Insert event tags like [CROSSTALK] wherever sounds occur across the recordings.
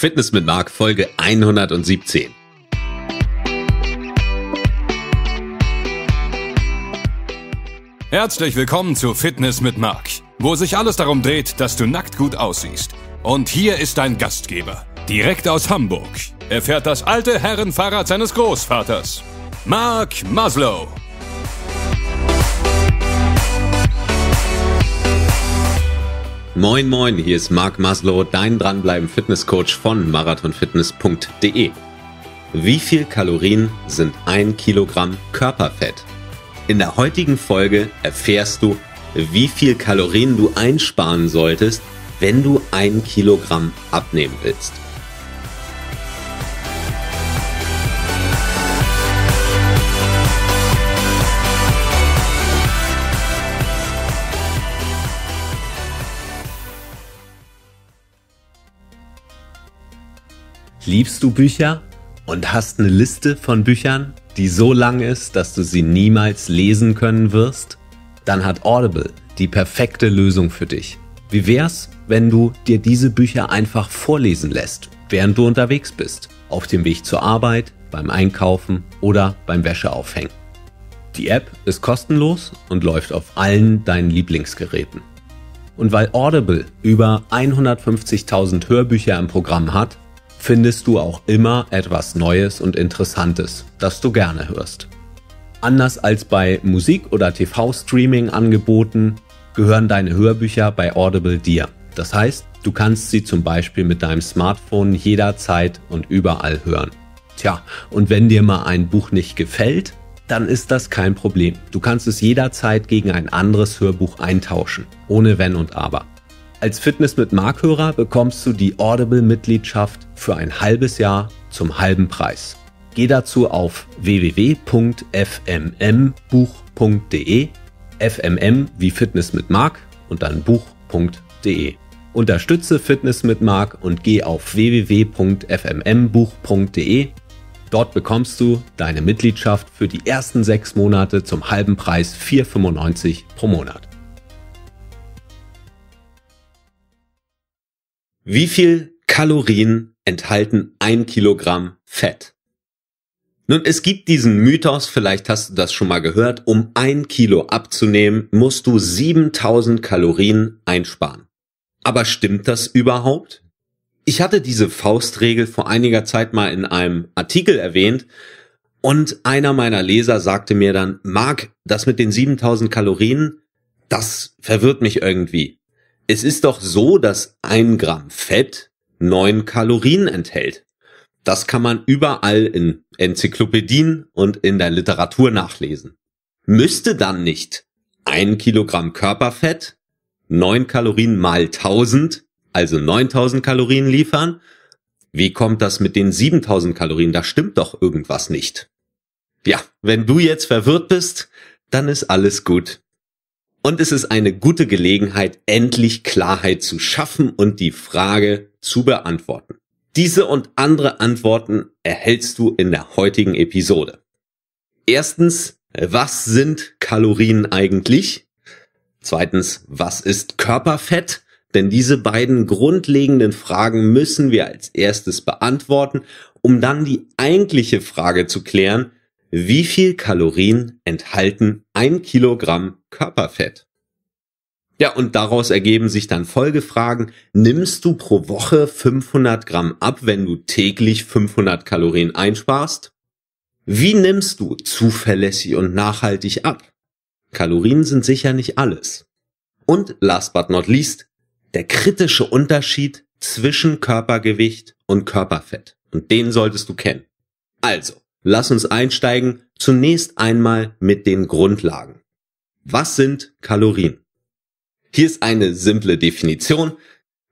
Fitness mit Marc, Folge 117. Herzlich willkommen zu Fitness mit Marc, wo sich alles darum dreht, dass du nackt gut aussiehst. Und hier ist dein Gastgeber, direkt aus Hamburg. Er fährt das alte Herrenfahrrad seines Großvaters, Marc Maslow. Moin moin, hier ist Marc Maslow, dein dranbleiben Fitnesscoach von marathonfitness.de. Wie viel Kalorien sind ein Kilogramm Körperfett? In der heutigen Folge erfährst du, wie viel Kalorien du einsparen solltest, wenn du ein Kilogramm abnehmen willst. Liebst du Bücher und hast eine Liste von Büchern, die so lang ist, dass du sie niemals lesen können wirst? Dann hat Audible die perfekte Lösung für dich. Wie wär's, wenn du dir diese Bücher einfach vorlesen lässt, während du unterwegs bist? Auf dem Weg zur Arbeit, beim Einkaufen oder beim Wäscheaufhängen. Die App ist kostenlos und läuft auf allen deinen Lieblingsgeräten. Und weil Audible über 150.000 Hörbücher im Programm hat, findest du auch immer etwas Neues und Interessantes, das du gerne hörst. Anders als bei Musik- oder TV-Streaming-Angeboten gehören deine Hörbücher bei Audible dir. Das heißt, du kannst sie zum Beispiel mit deinem Smartphone jederzeit und überall hören. Tja, und wenn dir mal ein Buch nicht gefällt, dann ist das kein Problem. Du kannst es jederzeit gegen ein anderes Hörbuch eintauschen, ohne wenn und aber. Als Fitness mit Markhörer bekommst du die Audible-Mitgliedschaft für ein halbes Jahr zum halben Preis. Geh dazu auf www.fmmbuch.de, fmm wie Fitness mit Mark und dann buch.de. Unterstütze Fitness mit Mark und geh auf www.fmmbuch.de. Dort bekommst du deine Mitgliedschaft für die ersten sechs Monate zum halben Preis 4,95 pro Monat. Wie viel Kalorien enthalten ein Kilogramm Fett? Nun, es gibt diesen Mythos, vielleicht hast du das schon mal gehört, um ein Kilo abzunehmen, musst du 7000 Kalorien einsparen. Aber stimmt das überhaupt? Ich hatte diese Faustregel vor einiger Zeit mal in einem Artikel erwähnt und einer meiner Leser sagte mir dann, Marc, das mit den 7000 Kalorien, das verwirrt mich irgendwie es ist doch so, dass ein Gramm Fett neun Kalorien enthält. Das kann man überall in Enzyklopädien und in der Literatur nachlesen. Müsste dann nicht ein Kilogramm Körperfett neun Kalorien mal tausend, also 9000 Kalorien liefern? Wie kommt das mit den 7000 Kalorien? Da stimmt doch irgendwas nicht. Ja, wenn du jetzt verwirrt bist, dann ist alles gut. Und es ist eine gute Gelegenheit, endlich Klarheit zu schaffen und die Frage zu beantworten. Diese und andere Antworten erhältst du in der heutigen Episode. Erstens, was sind Kalorien eigentlich? Zweitens, was ist Körperfett? Denn diese beiden grundlegenden Fragen müssen wir als erstes beantworten, um dann die eigentliche Frage zu klären, wie viel Kalorien enthalten ein Kilogramm Körperfett. Ja, und daraus ergeben sich dann Folgefragen. Nimmst du pro Woche 500 Gramm ab, wenn du täglich 500 Kalorien einsparst? Wie nimmst du zuverlässig und nachhaltig ab? Kalorien sind sicher nicht alles. Und last but not least, der kritische Unterschied zwischen Körpergewicht und Körperfett. Und den solltest du kennen. Also, lass uns einsteigen, zunächst einmal mit den Grundlagen. Was sind Kalorien? Hier ist eine simple Definition.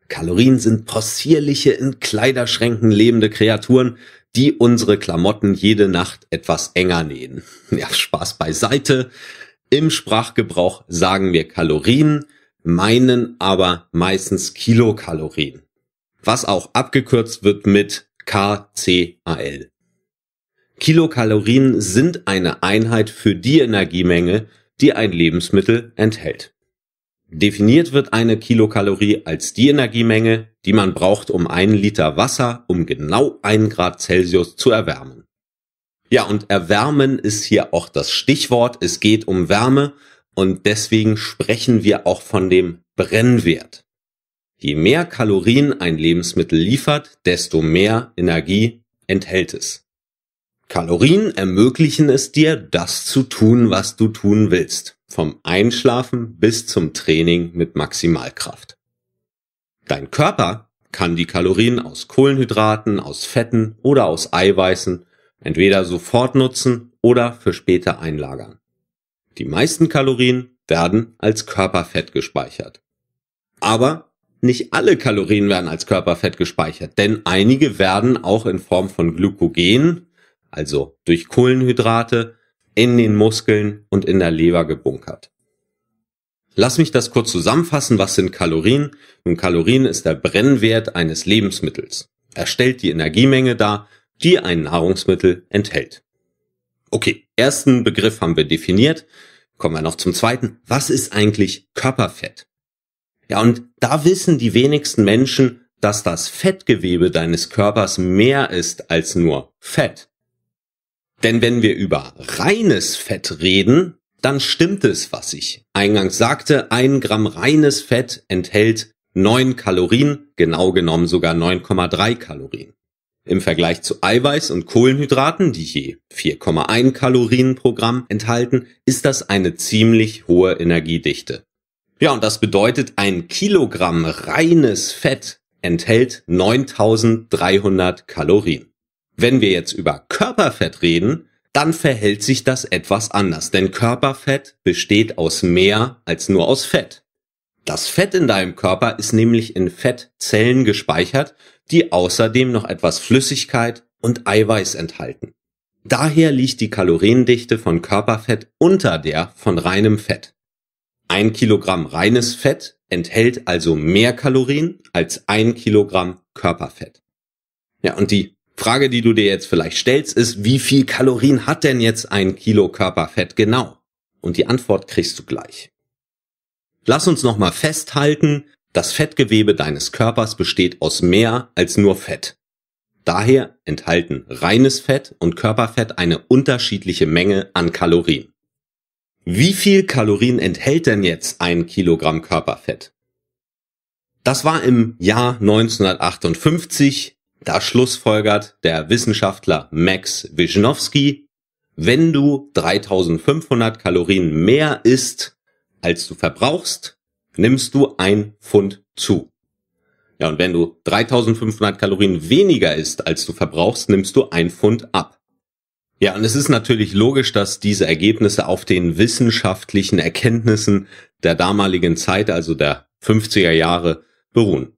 Kalorien sind possierliche, in Kleiderschränken lebende Kreaturen, die unsere Klamotten jede Nacht etwas enger nähen. [LAUGHS] Ja, Spaß beiseite. Im Sprachgebrauch sagen wir Kalorien, meinen aber meistens Kilokalorien, was auch abgekürzt wird mit KCAL. Kilokalorien sind eine Einheit für die Energiemenge, die ein Lebensmittel enthält. Definiert wird eine Kilokalorie als die Energiemenge, die man braucht, um einen Liter Wasser um genau einen Grad Celsius zu erwärmen. Ja, und erwärmen ist hier auch das Stichwort. Es geht um Wärme und deswegen sprechen wir auch von dem Brennwert. Je mehr Kalorien ein Lebensmittel liefert, desto mehr Energie enthält es. Kalorien ermöglichen es dir, das zu tun, was du tun willst. Vom Einschlafen bis zum Training mit Maximalkraft. Dein Körper kann die Kalorien aus Kohlenhydraten, aus Fetten oder aus Eiweißen entweder sofort nutzen oder für später einlagern. Die meisten Kalorien werden als Körperfett gespeichert. Aber nicht alle Kalorien werden als Körperfett gespeichert, denn einige werden auch in Form von Glykogen also durch Kohlenhydrate, in den Muskeln und in der Leber gebunkert. Lass mich das kurz zusammenfassen, was sind Kalorien? Nun, Kalorien ist der Brennwert eines Lebensmittels. Er stellt die Energiemenge dar, die ein Nahrungsmittel enthält. Okay, ersten Begriff haben wir definiert. Kommen wir noch zum zweiten. Was ist eigentlich Körperfett? Ja, und da wissen die wenigsten Menschen, dass das Fettgewebe deines Körpers mehr ist als nur Fett. Denn wenn wir über reines Fett reden, dann stimmt es, was ich eingangs sagte. Ein Gramm reines Fett enthält 9 Kalorien, genau genommen sogar 9,3 Kalorien. Im Vergleich zu Eiweiß und Kohlenhydraten, die je 4,1 Kalorien pro Gramm enthalten, ist das eine ziemlich hohe Energiedichte. Ja, und das bedeutet, ein Kilogramm reines Fett enthält 9300 Kalorien. Wenn wir jetzt über Körperfett reden, dann verhält sich das etwas anders, denn Körperfett besteht aus mehr als nur aus Fett. Das Fett in deinem Körper ist nämlich in Fettzellen gespeichert, die außerdem noch etwas Flüssigkeit und Eiweiß enthalten. Daher liegt die Kaloriendichte von Körperfett unter der von reinem Fett. Ein Kilogramm reines Fett enthält also mehr Kalorien als ein Kilogramm Körperfett. Ja, und die Frage, die du dir jetzt vielleicht stellst, ist, wie viel Kalorien hat denn jetzt ein Kilo Körperfett genau? Und die Antwort kriegst du gleich. Lass uns nochmal festhalten, das Fettgewebe deines Körpers besteht aus mehr als nur Fett. Daher enthalten reines Fett und Körperfett eine unterschiedliche Menge an Kalorien. Wie viel Kalorien enthält denn jetzt ein Kilogramm Körperfett? Das war im Jahr 1958 da schlussfolgert der Wissenschaftler Max Wisnowski, wenn du 3500 Kalorien mehr isst, als du verbrauchst, nimmst du ein Pfund zu. Ja, und wenn du 3500 Kalorien weniger isst, als du verbrauchst, nimmst du ein Pfund ab. Ja, und es ist natürlich logisch, dass diese Ergebnisse auf den wissenschaftlichen Erkenntnissen der damaligen Zeit, also der 50er Jahre, beruhen.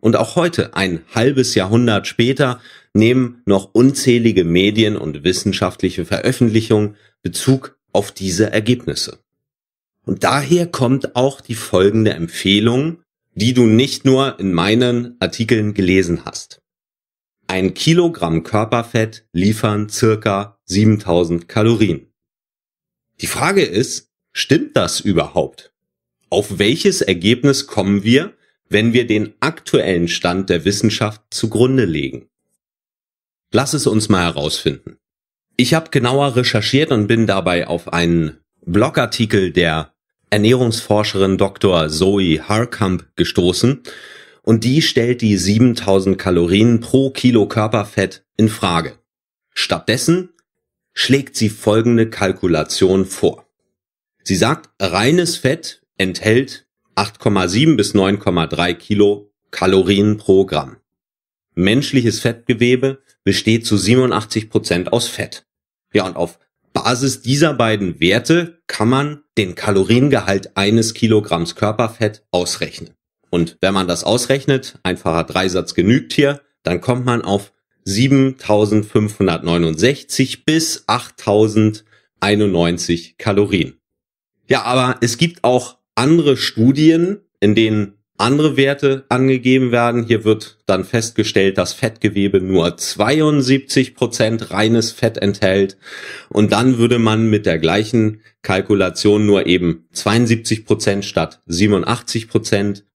Und auch heute, ein halbes Jahrhundert später, nehmen noch unzählige Medien und wissenschaftliche Veröffentlichungen Bezug auf diese Ergebnisse. Und daher kommt auch die folgende Empfehlung, die du nicht nur in meinen Artikeln gelesen hast. Ein Kilogramm Körperfett liefern circa 7000 Kalorien. Die Frage ist, stimmt das überhaupt? Auf welches Ergebnis kommen wir, wenn wir den aktuellen Stand der Wissenschaft zugrunde legen? Lass es uns mal herausfinden. Ich habe genauer recherchiert und bin dabei auf einen Blogartikel der Ernährungsforscherin Dr. Zoe Harkamp gestoßen und die stellt die 7000 Kalorien pro Kilo Körperfett in Frage. Stattdessen schlägt sie folgende Kalkulation vor. Sie sagt, reines Fett enthält 8,7 bis 9,3 Kilo Kalorien pro Gramm. Menschliches Fettgewebe besteht zu 87 Prozent aus Fett. Ja, und auf Basis dieser beiden Werte kann man den Kaloriengehalt eines Kilogramms Körperfett ausrechnen. Und wenn man das ausrechnet, einfacher Dreisatz genügt hier, dann kommt man auf 7569 bis 8091 Kalorien. Ja, aber es gibt auch andere Studien, in denen andere Werte angegeben werden. Hier wird dann festgestellt, dass Fettgewebe nur 72 reines Fett enthält. Und dann würde man mit der gleichen Kalkulation nur eben 72 statt 87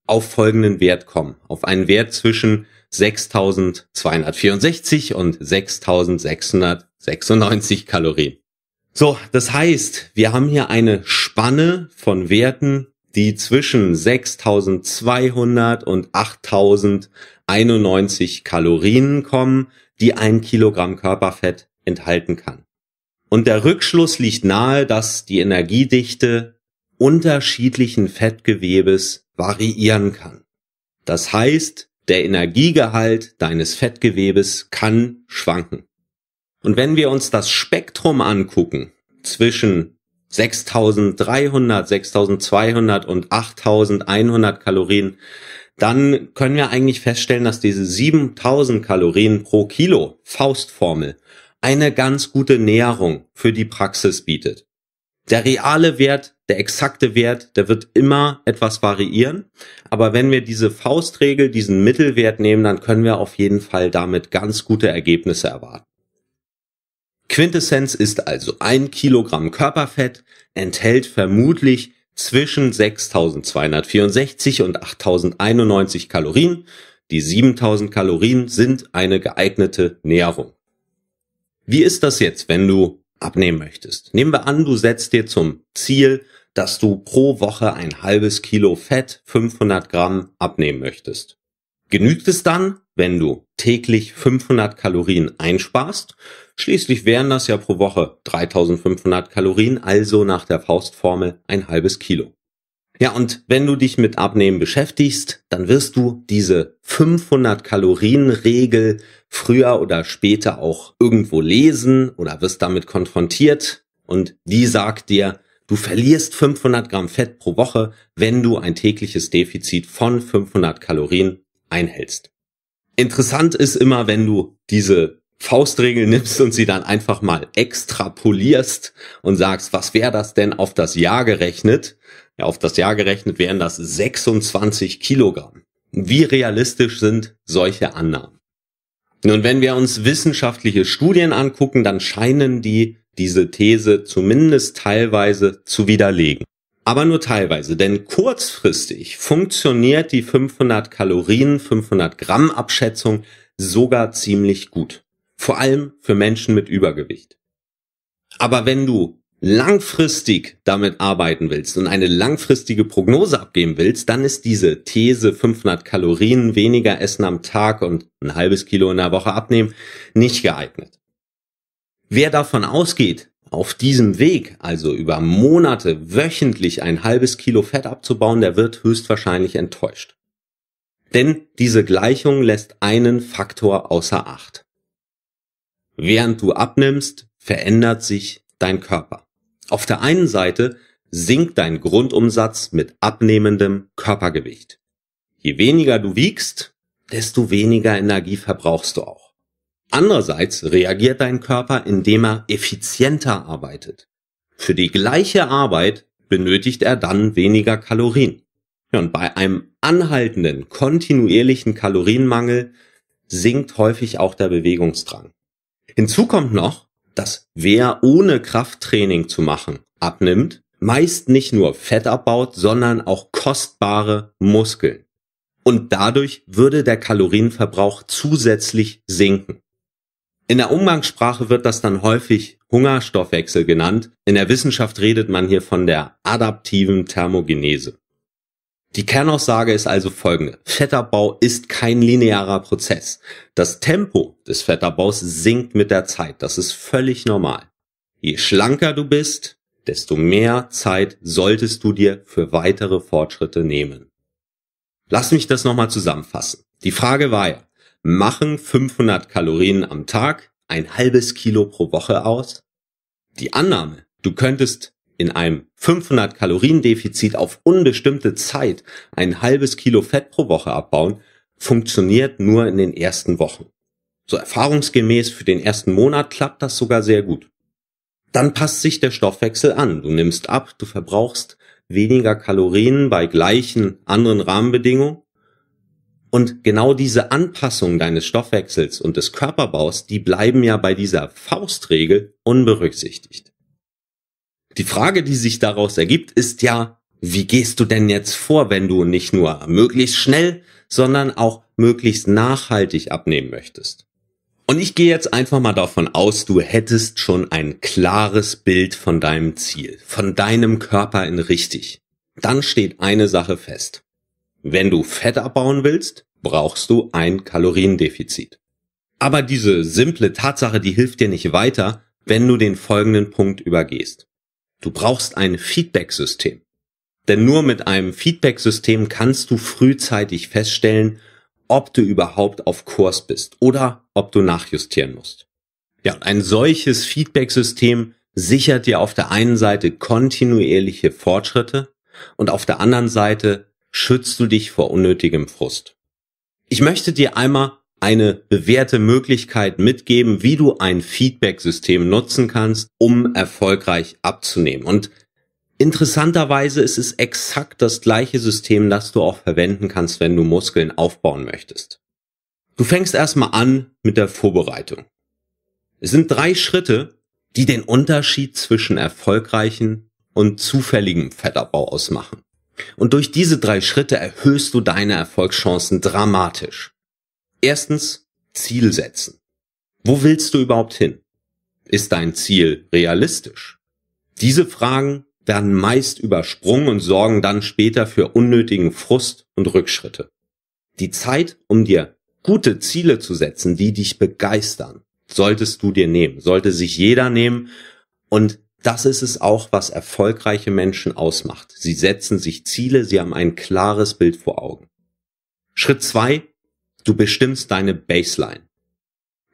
auf folgenden Wert kommen. Auf einen Wert zwischen 6264 und 6696 Kalorien. So, das heißt, wir haben hier eine Spanne von Werten die zwischen 6200 und 8091 Kalorien kommen, die ein Kilogramm Körperfett enthalten kann. Und der Rückschluss liegt nahe, dass die Energiedichte unterschiedlichen Fettgewebes variieren kann. Das heißt, der Energiegehalt deines Fettgewebes kann schwanken. Und wenn wir uns das Spektrum angucken zwischen 6300, 6200 und 8100 Kalorien, dann können wir eigentlich feststellen, dass diese 7000 Kalorien pro Kilo Faustformel eine ganz gute Näherung für die Praxis bietet. Der reale Wert, der exakte Wert, der wird immer etwas variieren. Aber wenn wir diese Faustregel, diesen Mittelwert nehmen, dann können wir auf jeden Fall damit ganz gute Ergebnisse erwarten. Quintessenz ist also ein Kilogramm Körperfett enthält vermutlich zwischen 6264 und 8091 Kalorien. Die 7000 Kalorien sind eine geeignete Nährung. Wie ist das jetzt, wenn du abnehmen möchtest? Nehmen wir an, du setzt dir zum Ziel, dass du pro Woche ein halbes Kilo Fett, 500 Gramm abnehmen möchtest. Genügt es dann, wenn du täglich 500 Kalorien einsparst? Schließlich wären das ja pro Woche 3500 Kalorien, also nach der Faustformel ein halbes Kilo. Ja, und wenn du dich mit Abnehmen beschäftigst, dann wirst du diese 500 Kalorien Regel früher oder später auch irgendwo lesen oder wirst damit konfrontiert und die sagt dir, du verlierst 500 Gramm Fett pro Woche, wenn du ein tägliches Defizit von 500 Kalorien einhältst. Interessant ist immer, wenn du diese Faustregel nimmst und sie dann einfach mal extrapolierst und sagst, was wäre das denn auf das Jahr gerechnet? Ja, auf das Jahr gerechnet wären das 26 Kilogramm. Wie realistisch sind solche Annahmen? Nun, wenn wir uns wissenschaftliche Studien angucken, dann scheinen die diese These zumindest teilweise zu widerlegen aber nur teilweise, denn kurzfristig funktioniert die 500 Kalorien, 500 Gramm Abschätzung sogar ziemlich gut. Vor allem für Menschen mit Übergewicht. Aber wenn du langfristig damit arbeiten willst und eine langfristige Prognose abgeben willst, dann ist diese These 500 Kalorien weniger essen am Tag und ein halbes Kilo in der Woche abnehmen nicht geeignet. Wer davon ausgeht, auf diesem Weg, also über Monate wöchentlich ein halbes Kilo Fett abzubauen, der wird höchstwahrscheinlich enttäuscht. Denn diese Gleichung lässt einen Faktor außer Acht. Während du abnimmst, verändert sich dein Körper. Auf der einen Seite sinkt dein Grundumsatz mit abnehmendem Körpergewicht. Je weniger du wiegst, desto weniger Energie verbrauchst du auch. Andererseits reagiert dein Körper, indem er effizienter arbeitet. Für die gleiche Arbeit benötigt er dann weniger Kalorien. und bei einem anhaltenden, kontinuierlichen Kalorienmangel sinkt häufig auch der Bewegungsdrang. Hinzu kommt noch, dass wer ohne Krafttraining zu machen abnimmt, meist nicht nur Fett abbaut, sondern auch kostbare Muskeln. Und dadurch würde der Kalorienverbrauch zusätzlich sinken. In der Umgangssprache wird das dann häufig Hungerstoffwechsel genannt. In der Wissenschaft redet man hier von der adaptiven Thermogenese. Die Kernaussage ist also folgende. Fettabbau ist kein linearer Prozess. Das Tempo des Fettabbaus sinkt mit der Zeit. Das ist völlig normal. Je schlanker du bist, desto mehr Zeit solltest du dir für weitere Fortschritte nehmen. Lass mich das nochmal zusammenfassen. Die Frage war ja, machen 500 Kalorien am Tag ein halbes Kilo pro Woche aus? Die Annahme, du könntest in einem 500 Kalorien Defizit auf unbestimmte Zeit ein halbes Kilo Fett pro Woche abbauen, funktioniert nur in den ersten Wochen. So erfahrungsgemäß für den ersten Monat klappt das sogar sehr gut. Dann passt sich der Stoffwechsel an. Du nimmst ab, du verbrauchst weniger Kalorien bei gleichen anderen Rahmenbedingungen und genau diese Anpassung deines Stoffwechsels und des Körperbaus, die bleiben ja bei dieser Faustregel unberücksichtigt. Die Frage, die sich daraus ergibt, ist ja, wie gehst du denn jetzt vor, wenn du nicht nur möglichst schnell, sondern auch möglichst nachhaltig abnehmen möchtest? Und ich gehe jetzt einfach mal davon aus, du hättest schon ein klares Bild von deinem Ziel, von deinem Körper in richtig. Dann steht eine Sache fest. Wenn du Fett abbauen willst, brauchst du ein Kaloriendefizit. Aber diese simple Tatsache, die hilft dir nicht weiter, wenn du den folgenden Punkt übergehst. Du brauchst ein Feedback-System. Denn nur mit einem Feedback-System kannst du frühzeitig feststellen, ob du überhaupt auf Kurs bist oder ob du nachjustieren musst. Ja, und ein solches Feedback-System sichert dir auf der einen Seite kontinuierliche Fortschritte und auf der anderen Seite schützt du dich vor unnötigem Frust. Ich möchte dir einmal eine bewährte Möglichkeit mitgeben, wie du ein Feedback-System nutzen kannst, um erfolgreich abzunehmen. Und interessanterweise ist es exakt das gleiche System, das du auch verwenden kannst, wenn du Muskeln aufbauen möchtest. Du fängst erstmal an mit der Vorbereitung. Es sind drei Schritte, die den Unterschied zwischen erfolgreichen und zufälligem Fettabbau ausmachen. Und durch diese drei Schritte erhöhst du deine Erfolgschancen dramatisch. Erstens, Ziel setzen. Wo willst du überhaupt hin? Ist dein Ziel realistisch? Diese Fragen werden meist übersprungen und sorgen dann später für unnötigen Frust und Rückschritte. Die Zeit, um dir gute Ziele zu setzen, die dich begeistern, solltest du dir nehmen, sollte sich jeder nehmen und das ist es auch, was erfolgreiche Menschen ausmacht. Sie setzen sich Ziele, sie haben ein klares Bild vor Augen. Schritt zwei: Du bestimmst deine Baseline.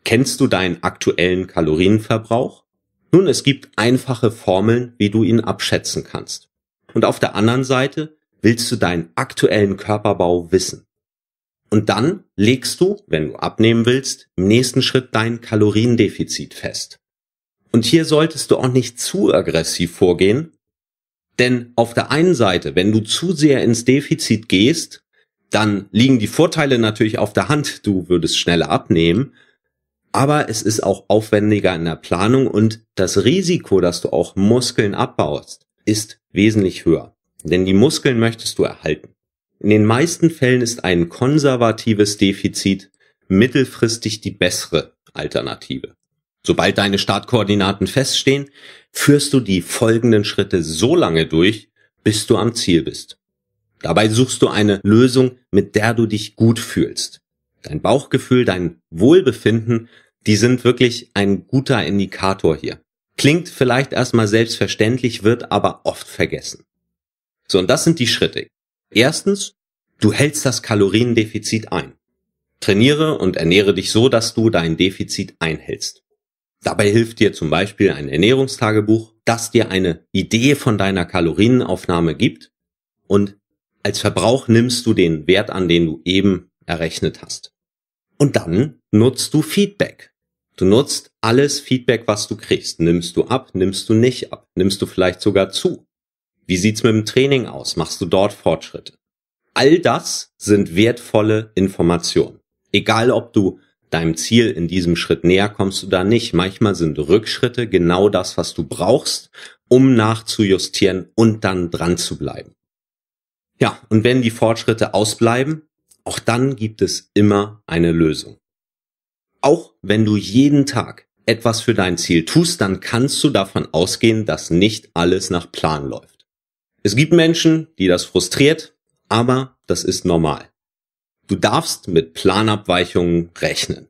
Kennst du deinen aktuellen Kalorienverbrauch? Nun, es gibt einfache Formeln, wie du ihn abschätzen kannst. Und auf der anderen Seite willst du deinen aktuellen Körperbau wissen. Und dann legst du, wenn du abnehmen willst, im nächsten Schritt dein Kaloriendefizit fest. Und hier solltest du auch nicht zu aggressiv vorgehen, denn auf der einen Seite, wenn du zu sehr ins Defizit gehst, dann liegen die Vorteile natürlich auf der Hand, du würdest schneller abnehmen, aber es ist auch aufwendiger in der Planung und das Risiko, dass du auch Muskeln abbaust, ist wesentlich höher, denn die Muskeln möchtest du erhalten. In den meisten Fällen ist ein konservatives Defizit mittelfristig die bessere Alternative. Sobald deine Startkoordinaten feststehen, führst du die folgenden Schritte so lange durch, bis du am Ziel bist. Dabei suchst du eine Lösung, mit der du dich gut fühlst. Dein Bauchgefühl, dein Wohlbefinden, die sind wirklich ein guter Indikator hier. Klingt vielleicht erstmal selbstverständlich, wird aber oft vergessen. So, und das sind die Schritte. Erstens, du hältst das Kaloriendefizit ein. Trainiere und ernähre dich so, dass du dein Defizit einhältst. Dabei hilft dir zum Beispiel ein Ernährungstagebuch, das dir eine Idee von deiner Kalorienaufnahme gibt und als Verbrauch nimmst du den Wert an, den du eben errechnet hast. Und dann nutzt du Feedback. Du nutzt alles Feedback, was du kriegst. Nimmst du ab, nimmst du nicht ab, nimmst du vielleicht sogar zu. Wie sieht's mit dem Training aus? Machst du dort Fortschritte? All das sind wertvolle Informationen. Egal ob du deinem Ziel in diesem Schritt näher kommst du da nicht. Manchmal sind Rückschritte genau das, was du brauchst, um nachzujustieren und dann dran zu bleiben. Ja, und wenn die Fortschritte ausbleiben, auch dann gibt es immer eine Lösung. Auch wenn du jeden Tag etwas für dein Ziel tust, dann kannst du davon ausgehen, dass nicht alles nach Plan läuft. Es gibt Menschen, die das frustriert, aber das ist normal. Du darfst mit Planabweichungen rechnen.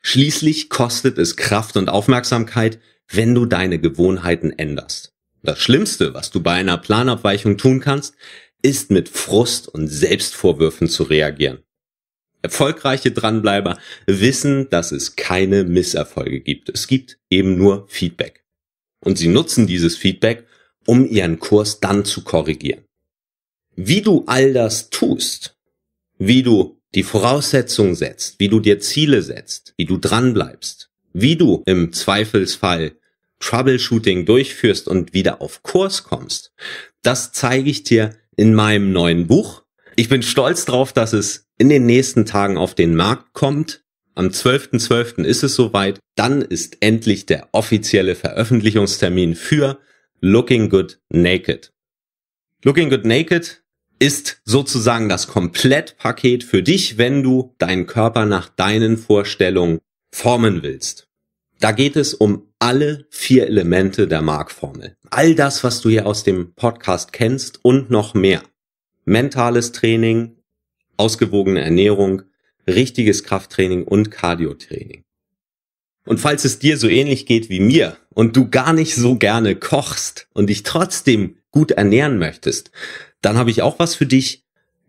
Schließlich kostet es Kraft und Aufmerksamkeit, wenn du deine Gewohnheiten änderst. Das Schlimmste, was du bei einer Planabweichung tun kannst, ist mit Frust und Selbstvorwürfen zu reagieren. Erfolgreiche Dranbleiber wissen, dass es keine Misserfolge gibt. Es gibt eben nur Feedback. Und sie nutzen dieses Feedback, um ihren Kurs dann zu korrigieren. Wie du all das tust, wie du die Voraussetzungen setzt, wie du dir Ziele setzt, wie du dranbleibst, wie du im Zweifelsfall Troubleshooting durchführst und wieder auf Kurs kommst, das zeige ich dir in meinem neuen Buch. Ich bin stolz drauf, dass es in den nächsten Tagen auf den Markt kommt. Am 12.12. .12. ist es soweit. Dann ist endlich der offizielle Veröffentlichungstermin für Looking Good Naked. Looking Good Naked ist sozusagen das Komplettpaket für dich, wenn du deinen Körper nach deinen Vorstellungen formen willst. Da geht es um alle vier Elemente der Markformel. All das, was du hier aus dem Podcast kennst und noch mehr. Mentales Training, ausgewogene Ernährung, richtiges Krafttraining und Cardiotraining. Und falls es dir so ähnlich geht wie mir und du gar nicht so gerne kochst und dich trotzdem gut ernähren möchtest, dann habe ich auch was für dich.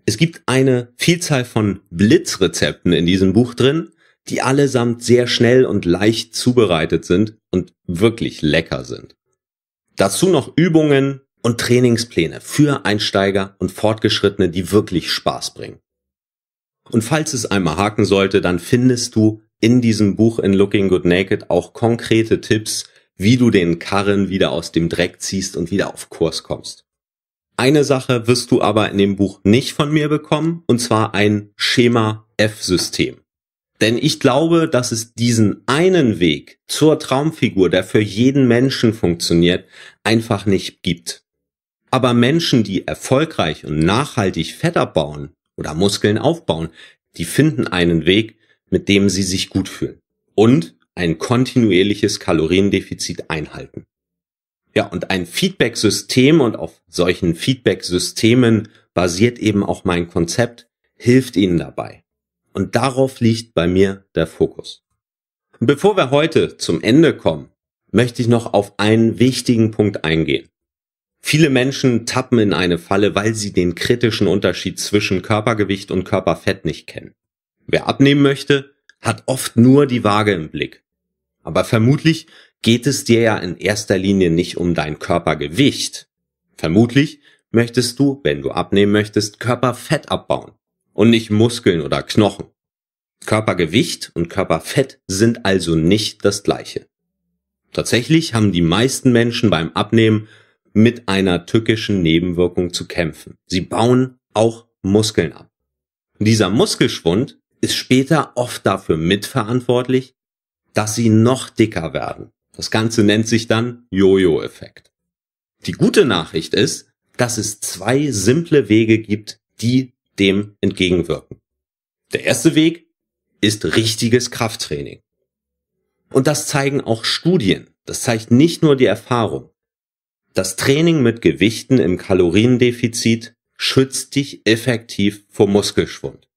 Es gibt eine Vielzahl von Blitzrezepten in diesem Buch drin, die allesamt sehr schnell und leicht zubereitet sind und wirklich lecker sind. Dazu noch Übungen und Trainingspläne für Einsteiger und Fortgeschrittene, die wirklich Spaß bringen. Und falls es einmal haken sollte, dann findest du in diesem Buch in Looking Good Naked auch konkrete Tipps, wie du den Karren wieder aus dem Dreck ziehst und wieder auf Kurs kommst. Eine Sache wirst du aber in dem Buch nicht von mir bekommen, und zwar ein Schema F-System. Denn ich glaube, dass es diesen einen Weg zur Traumfigur, der für jeden Menschen funktioniert, einfach nicht gibt. Aber Menschen, die erfolgreich und nachhaltig Fett abbauen oder Muskeln aufbauen, die finden einen Weg, mit dem sie sich gut fühlen und ein kontinuierliches Kaloriendefizit einhalten. Ja, und ein Feedback-System und auf solchen Feedback-Systemen basiert eben auch mein Konzept, hilft Ihnen dabei. Und darauf liegt bei mir der Fokus. Und bevor wir heute zum Ende kommen, möchte ich noch auf einen wichtigen Punkt eingehen. Viele Menschen tappen in eine Falle, weil sie den kritischen Unterschied zwischen Körpergewicht und Körperfett nicht kennen. Wer abnehmen möchte, hat oft nur die Waage im Blick. Aber vermutlich geht es dir ja in erster Linie nicht um dein Körpergewicht. Vermutlich möchtest du, wenn du abnehmen möchtest, Körperfett abbauen und nicht Muskeln oder Knochen. Körpergewicht und Körperfett sind also nicht das gleiche. Tatsächlich haben die meisten Menschen beim Abnehmen mit einer tückischen Nebenwirkung zu kämpfen. Sie bauen auch Muskeln ab. Dieser Muskelschwund ist später oft dafür mitverantwortlich, dass sie noch dicker werden das Ganze nennt sich dann Jojo-Effekt. Die gute Nachricht ist, dass es zwei simple Wege gibt, die dem entgegenwirken. Der erste Weg ist richtiges Krafttraining. Und das zeigen auch Studien. Das zeigt nicht nur die Erfahrung. Das Training mit Gewichten im Kaloriendefizit schützt dich effektiv vor Muskelschwund.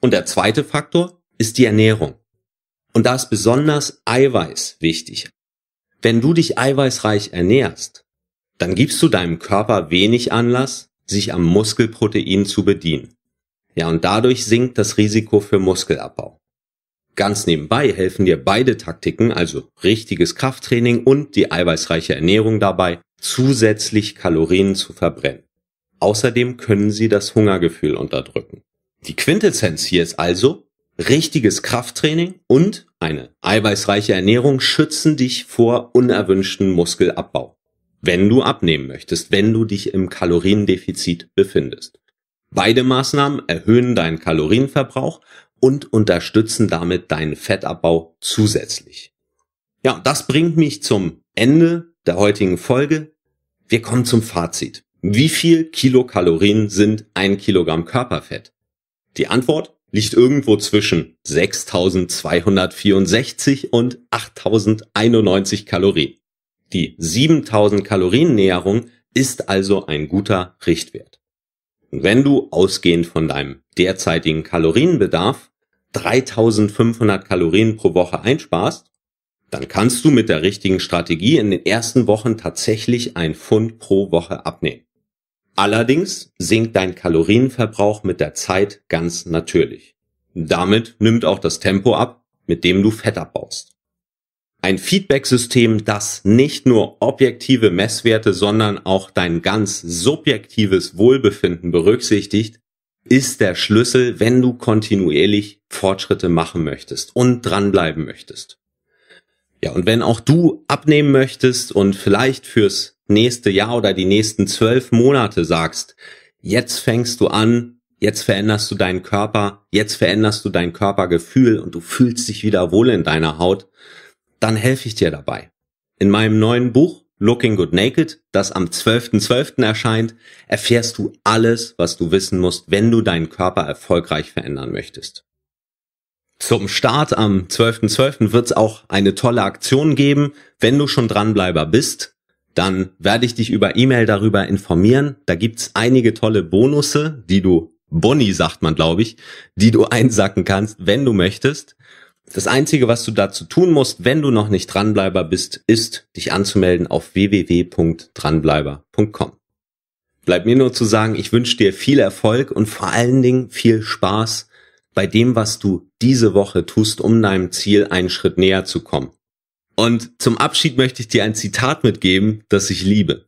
Und der zweite Faktor ist die Ernährung. Und da ist besonders Eiweiß wichtig. Wenn du dich eiweißreich ernährst, dann gibst du deinem Körper wenig Anlass, sich am Muskelprotein zu bedienen. Ja, und dadurch sinkt das Risiko für Muskelabbau. Ganz nebenbei helfen dir beide Taktiken, also richtiges Krafttraining und die eiweißreiche Ernährung dabei, zusätzlich Kalorien zu verbrennen. Außerdem können sie das Hungergefühl unterdrücken. Die Quintessenz hier ist also, richtiges Krafttraining und eine eiweißreiche Ernährung schützen dich vor unerwünschten Muskelabbau, wenn du abnehmen möchtest, wenn du dich im Kaloriendefizit befindest. Beide Maßnahmen erhöhen deinen Kalorienverbrauch und unterstützen damit deinen Fettabbau zusätzlich. Ja, das bringt mich zum Ende der heutigen Folge. Wir kommen zum Fazit. Wie viel Kilokalorien sind ein Kilogramm Körperfett? Die Antwort liegt irgendwo zwischen 6264 und 8091 Kalorien. Die 7000 Kaloriennäherung ist also ein guter Richtwert. Und wenn du ausgehend von deinem derzeitigen Kalorienbedarf 3500 Kalorien pro Woche einsparst, dann kannst du mit der richtigen Strategie in den ersten Wochen tatsächlich ein Pfund pro Woche abnehmen. Allerdings sinkt dein Kalorienverbrauch mit der Zeit ganz natürlich. Damit nimmt auch das Tempo ab, mit dem du Fett abbaust. Ein Feedback-System, das nicht nur objektive Messwerte, sondern auch dein ganz subjektives Wohlbefinden berücksichtigt, ist der Schlüssel, wenn du kontinuierlich Fortschritte machen möchtest und dranbleiben möchtest. Ja, und wenn auch du abnehmen möchtest und vielleicht fürs nächste Jahr oder die nächsten zwölf Monate sagst, jetzt fängst du an, jetzt veränderst du deinen Körper, jetzt veränderst du dein Körpergefühl und du fühlst dich wieder wohl in deiner Haut, dann helfe ich dir dabei. In meinem neuen Buch Looking Good Naked, das am 12.12. .12. erscheint, erfährst du alles, was du wissen musst, wenn du deinen Körper erfolgreich verändern möchtest. Zum Start am 12.12. .12. wird es auch eine tolle Aktion geben. Wenn du schon Dranbleiber bist, dann werde ich dich über E-Mail darüber informieren. Da gibt's einige tolle Bonusse, die du, Boni sagt man, glaube ich, die du [LAUGHS] einsacken kannst, wenn du möchtest. Das Einzige, was du dazu tun musst, wenn du noch nicht Dranbleiber bist, ist, dich anzumelden auf www.dranbleiber.com. Bleibt mir nur zu sagen, ich wünsche dir viel Erfolg und vor allen Dingen viel Spaß bei dem, was du diese Woche tust, um deinem Ziel einen Schritt näher zu kommen. Und zum Abschied möchte ich dir ein Zitat mitgeben, das ich liebe.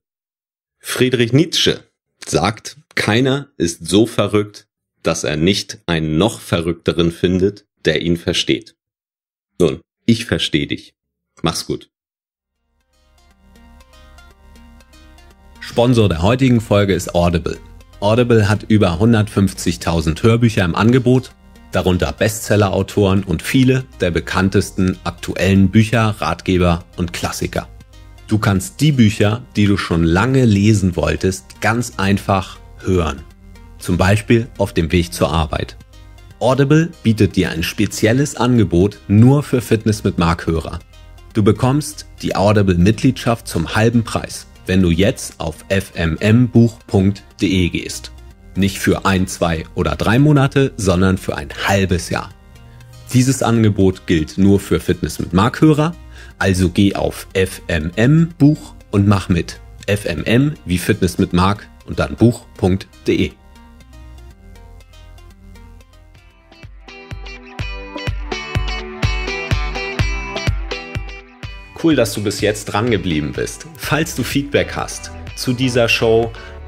Friedrich Nietzsche sagt, keiner ist so verrückt, dass er nicht einen noch verrückteren findet, der ihn versteht. Nun, ich verstehe dich. Mach's gut. Sponsor der heutigen Folge ist Audible. Audible hat über 150.000 Hörbücher im Angebot darunter Bestsellerautoren und viele der bekanntesten aktuellen Bücher, Ratgeber und Klassiker. Du kannst die Bücher, die du schon lange lesen wolltest, ganz einfach hören. Zum Beispiel auf dem Weg zur Arbeit. Audible bietet dir ein spezielles Angebot nur für Fitness mit Markhörer. Du bekommst die Audible-Mitgliedschaft zum halben Preis, wenn du jetzt auf fmmbuch.de gehst. Nicht für ein, zwei oder drei Monate, sondern für ein halbes Jahr. Dieses Angebot gilt nur für Fitness mit Markhörer, also geh auf FMM Buch und mach mit. FMM wie Fitness mit Mark und dann buch.de. Cool, dass du bis jetzt dran geblieben bist. Falls du Feedback hast zu dieser Show,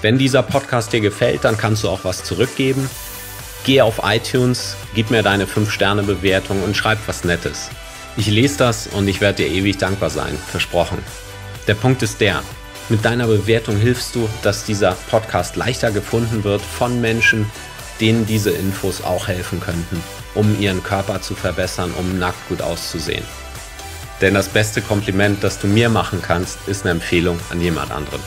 Wenn dieser Podcast dir gefällt, dann kannst du auch was zurückgeben. Geh auf iTunes, gib mir deine 5-Sterne-Bewertung und schreib was Nettes. Ich lese das und ich werde dir ewig dankbar sein, versprochen. Der Punkt ist der, mit deiner Bewertung hilfst du, dass dieser Podcast leichter gefunden wird von Menschen, denen diese Infos auch helfen könnten, um ihren Körper zu verbessern, um nackt gut auszusehen. Denn das beste Kompliment, das du mir machen kannst, ist eine Empfehlung an jemand anderen.